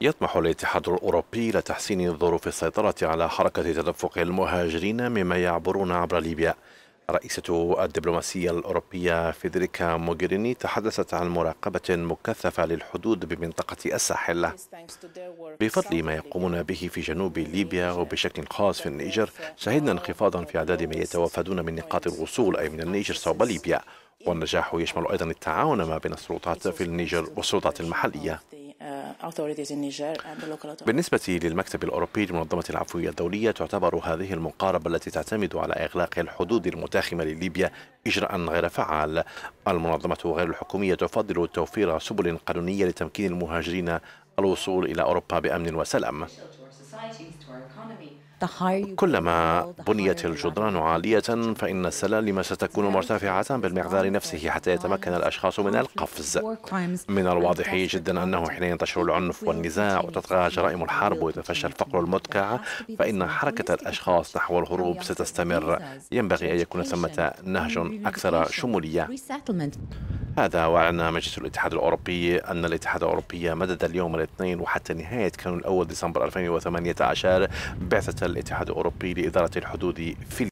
يطمح الاتحاد الأوروبي إلى تحسين ظروف السيطرة على حركة تدفق المهاجرين مما يعبرون عبر ليبيا رئيسة الدبلوماسية الأوروبية فيدريكا موغريني تحدثت عن مراقبة مكثفة للحدود بمنطقة الساحل بفضل ما يقومون به في جنوب ليبيا وبشكل خاص في النيجر شهدنا انخفاضا في أعداد من يتوافدون من نقاط الوصول أي من النيجر صوب ليبيا والنجاح يشمل أيضا التعاون ما بين السلطات في النيجر والسلطات المحلية بالنسبة للمكتب الأوروبي لمنظمة العفوية الدولية تعتبر هذه المقاربة التي تعتمد على إغلاق الحدود المتاخمة لليبيا إجراء غير فعال المنظمة غير الحكومية تفضل توفير سبل قانونية لتمكين المهاجرين الوصول إلى أوروبا بأمن وسلام كلما بنيت الجدران عالية فإن السلالم ستكون مرتفعة بالمقدار نفسه حتى يتمكن الأشخاص من القفز من الواضح جدا أنه حين ينتشر العنف والنزاع وتطغى جرائم الحرب ويتفشى الفقر المدقع فإن حركة الأشخاص نحو الهروب ستستمر ينبغي أن يكون ثمة نهج أكثر شمولية هذا وأعلن مجلس الاتحاد الأوروبي أن الاتحاد الأوروبي مدد اليوم الاثنين وحتى نهاية كانون الأول ديسمبر 2018 بعثة الاتحاد الأوروبي لإدارة الحدود في